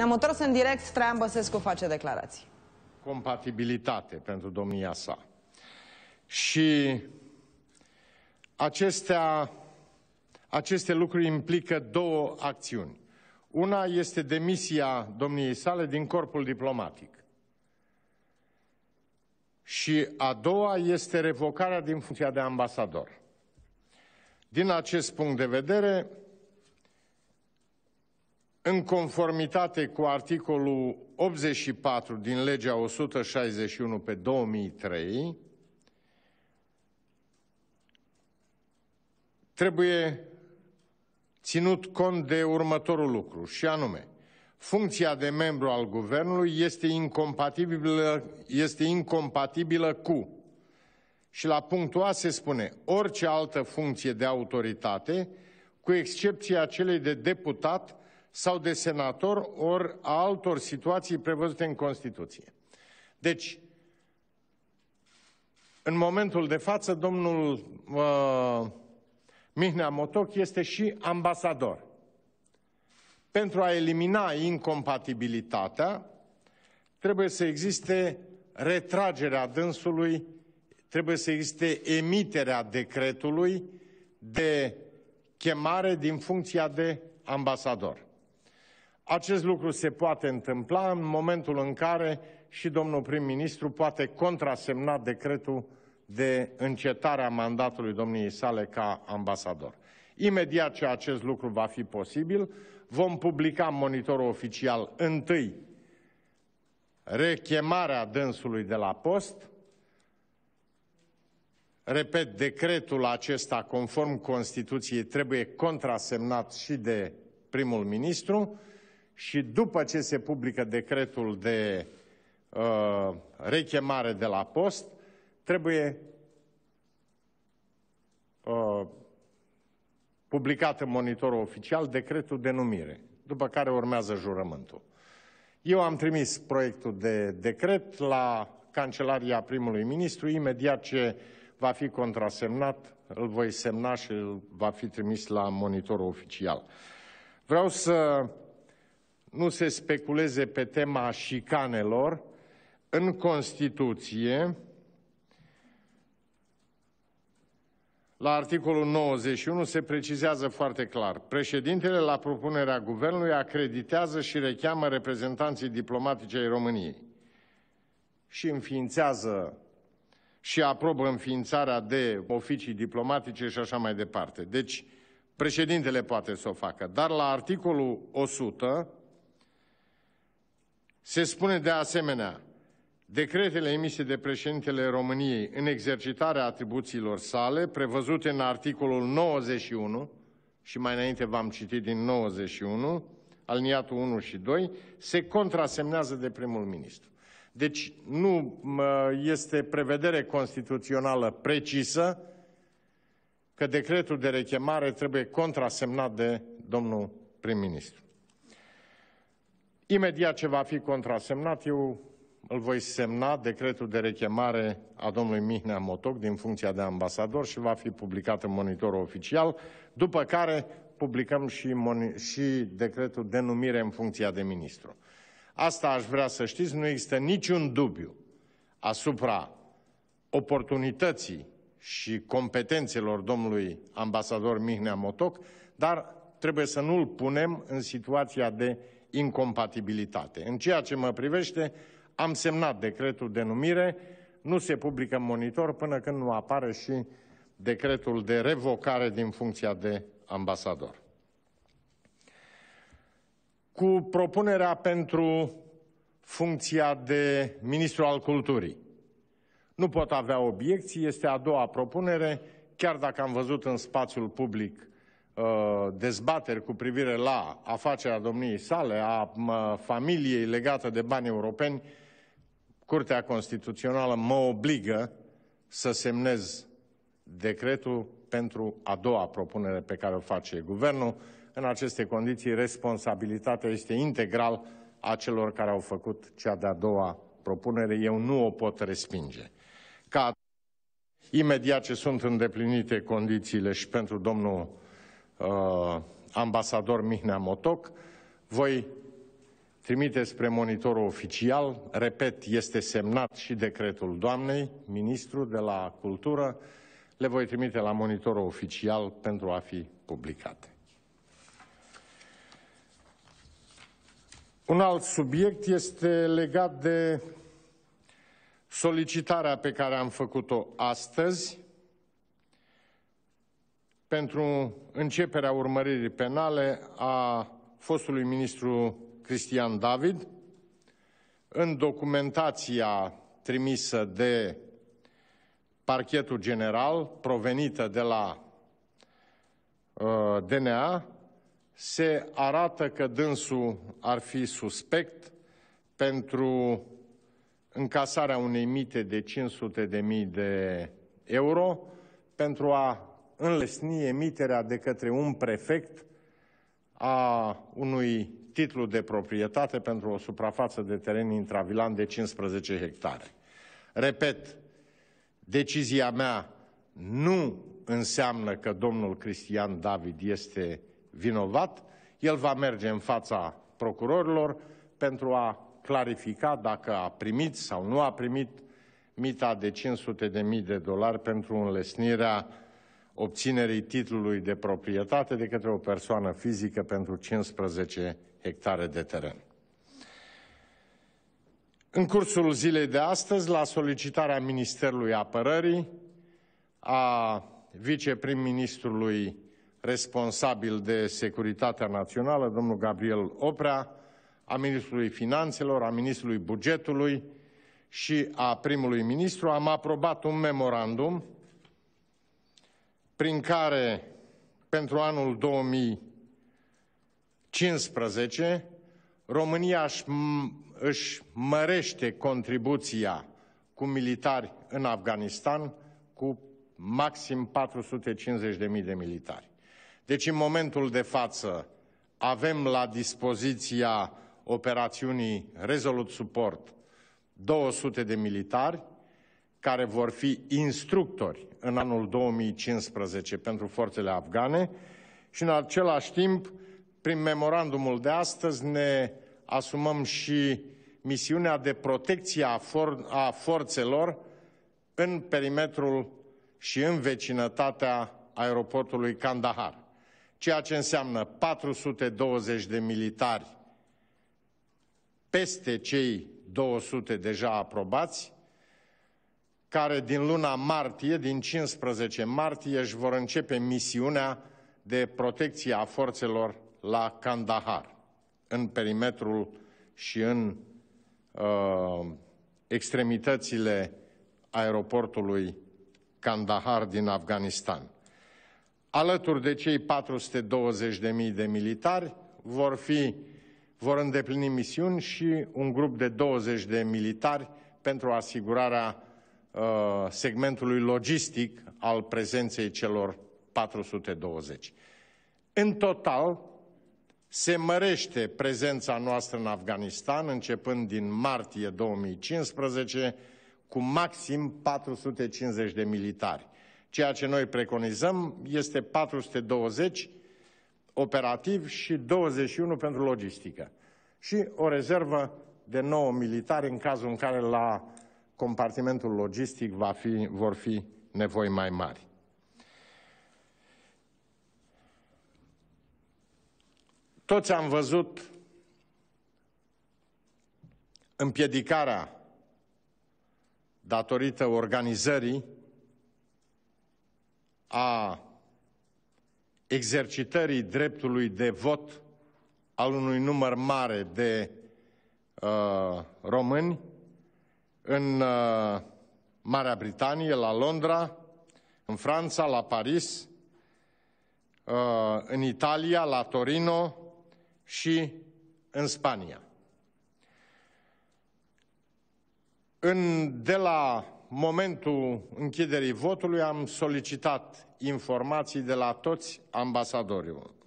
Ne-am întors în direct, Traian Băsescu face declarații. Compatibilitate pentru domnia sa. Și acestea, aceste lucruri implică două acțiuni. Una este demisia domniei sale din corpul diplomatic. Și a doua este revocarea din funcția de ambasador. Din acest punct de vedere, în conformitate cu articolul 84 din legea 161 pe 2003, trebuie ținut cont de următorul lucru, și anume, funcția de membru al guvernului este incompatibilă, este incompatibilă cu și la punctul A se spune orice altă funcție de autoritate, cu excepția celei de deputat sau de senator, ori a altor situații prevăzute în Constituție. Deci, în momentul de față, domnul uh, Mihnea Motoc este și ambasador. Pentru a elimina incompatibilitatea, trebuie să existe retragerea dânsului, trebuie să existe emiterea decretului de chemare din funcția de ambasador. Acest lucru se poate întâmpla în momentul în care și domnul prim-ministru poate contrasemna decretul de încetare a mandatului domniei sale ca ambasador. Imediat ce acest lucru va fi posibil, vom publica în monitorul oficial întâi rechemarea dânsului de la post, repet, decretul acesta, conform Constituției, trebuie contrasemnat și de primul ministru, și după ce se publică decretul de uh, rechemare de la post, trebuie uh, publicat în monitorul oficial decretul de numire, după care urmează jurământul. Eu am trimis proiectul de decret la Cancelaria primului ministru, imediat ce va fi contrasemnat, îl voi semna și îl va fi trimis la monitorul oficial. Vreau să nu se speculeze pe tema șicanelor în Constituție, La articolul 91 se precizează foarte clar. Președintele, la propunerea guvernului, acreditează și recheamă reprezentanții diplomatice ai României și înființează și aprobă înființarea de oficii diplomatice și așa mai departe. Deci, președintele poate să o facă. Dar la articolul 100, se spune de asemenea, decretele emise de președintele României în exercitarea atribuțiilor sale, prevăzute în articolul 91, și mai înainte v-am citit din 91, aliniatul 1 și 2, se contrasemnează de primul ministru. Deci nu este prevedere constituțională precisă că decretul de rechemare trebuie contrasemnat de domnul prim-ministru. Imediat ce va fi contrasemnat, eu îl voi semna decretul de rechemare a domnului Mihnea Motoc din funcția de ambasador și va fi publicat în monitorul oficial, după care publicăm și, și decretul de numire în funcția de ministru. Asta aș vrea să știți, nu există niciun dubiu asupra oportunității și competențelor domnului ambasador Mihnea Motoc, dar trebuie să nu-l punem în situația de incompatibilitate. În ceea ce mă privește, am semnat decretul de numire, nu se publică în monitor până când nu apare și decretul de revocare din funcția de ambasador. Cu propunerea pentru funcția de ministru al culturii. Nu pot avea obiecții, este a doua propunere, chiar dacă am văzut în spațiul public Uh, dezbateri cu privire la afacerea domniei sale, a familiei legată de bani europeni, Curtea Constituțională mă obligă să semnez decretul pentru a doua propunere pe care o face guvernul. În aceste condiții, responsabilitatea este integral a celor care au făcut cea de-a doua propunere. Eu nu o pot respinge. Ca imediat ce sunt îndeplinite condițiile și pentru domnul Uh, ambasador Mihnea Motoc. Voi trimite spre monitorul oficial, repet, este semnat și decretul doamnei, ministru de la cultură, le voi trimite la monitorul oficial pentru a fi publicate. Un alt subiect este legat de solicitarea pe care am făcut-o astăzi pentru începerea urmăririi penale a fostului ministru Cristian David. În documentația trimisă de parchetul general, provenită de la uh, DNA, se arată că dânsul ar fi suspect pentru încasarea unei mite de 500.000 de euro pentru a înlesni emiterea de către un prefect a unui titlu de proprietate pentru o suprafață de teren intravilan de 15 hectare. Repet, decizia mea nu înseamnă că domnul Cristian David este vinovat, el va merge în fața procurorilor pentru a clarifica dacă a primit sau nu a primit mita de 500.000 de dolari pentru înlesnirea obținerii titlului de proprietate de către o persoană fizică pentru 15 hectare de teren. În cursul zilei de astăzi, la solicitarea Ministerului Apărării, a viceprim-ministrului responsabil de securitatea națională, domnul Gabriel Oprea, a ministrului finanțelor, a ministrului bugetului și a primului ministru, am aprobat un memorandum prin care pentru anul 2015 România își, își mărește contribuția cu militari în Afganistan cu maxim 450.000 de militari. Deci în momentul de față avem la dispoziția operațiunii Resolute Support 200 de militari, care vor fi instructori în anul 2015 pentru forțele afgane și în același timp, prin memorandumul de astăzi, ne asumăm și misiunea de protecție a, for a forțelor în perimetrul și în vecinătatea aeroportului Kandahar, ceea ce înseamnă 420 de militari peste cei 200 deja aprobați, care din luna martie, din 15 martie, își vor începe misiunea de protecție a forțelor la Kandahar, în perimetrul și în uh, extremitățile aeroportului Kandahar din Afganistan. Alături de cei 420.000 de militari vor, fi, vor îndeplini misiuni și un grup de 20 de militari pentru asigurarea Uh, segmentului logistic al prezenței celor 420. În total, se mărește prezența noastră în Afganistan, începând din martie 2015, cu maxim 450 de militari. Ceea ce noi preconizăm este 420 operativ și 21 pentru logistică. Și o rezervă de 9 militari în cazul în care la compartimentul logistic va fi, vor fi nevoi mai mari. Toți am văzut împiedicarea datorită organizării a exercitării dreptului de vot al unui număr mare de uh, români în uh, Marea Britanie, la Londra, în Franța, la Paris, uh, în Italia, la Torino și în Spania. În, de la momentul închiderii votului am solicitat informații de la toți ambasadorii